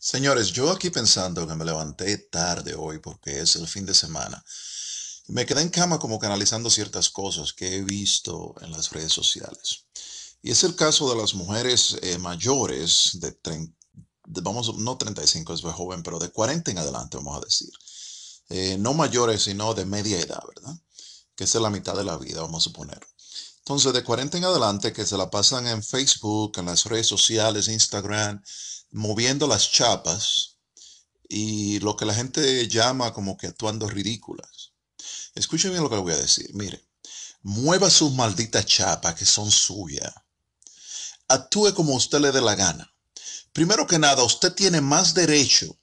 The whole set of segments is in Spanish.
Señores, yo aquí pensando que me levanté tarde hoy porque es el fin de semana. Me quedé en cama como canalizando ciertas cosas que he visto en las redes sociales. Y es el caso de las mujeres eh, mayores de, 30 vamos, no 35 es joven, pero de 40 en adelante, vamos a decir. Eh, no mayores, sino de media edad, ¿verdad? Que es la mitad de la vida, vamos a suponer. Entonces, de 40 en adelante, que se la pasan en Facebook, en las redes sociales, Instagram, moviendo las chapas y lo que la gente llama como que actuando ridículas. Escuchen bien lo que voy a decir. Mire, mueva sus malditas chapas que son suyas. Actúe como usted le dé la gana. Primero que nada, usted tiene más derecho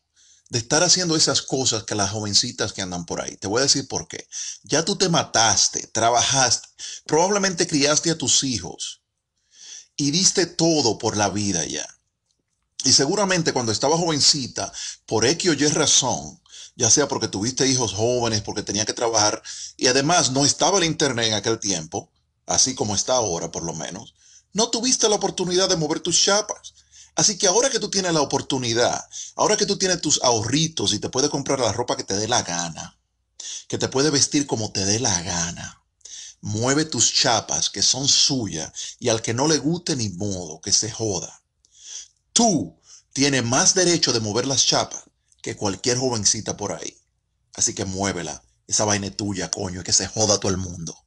estar haciendo esas cosas que las jovencitas que andan por ahí. Te voy a decir por qué. Ya tú te mataste, trabajaste, probablemente criaste a tus hijos y diste todo por la vida ya. Y seguramente cuando estaba jovencita, por X o es razón, ya sea porque tuviste hijos jóvenes, porque tenía que trabajar, y además no estaba el Internet en aquel tiempo, así como está ahora por lo menos, no tuviste la oportunidad de mover tus chapas Así que ahora que tú tienes la oportunidad, ahora que tú tienes tus ahorritos y te puedes comprar la ropa que te dé la gana, que te puedes vestir como te dé la gana, mueve tus chapas que son suyas y al que no le guste ni modo, que se joda. Tú tienes más derecho de mover las chapas que cualquier jovencita por ahí. Así que muévela. Esa vaina tuya, coño, que se joda todo el mundo.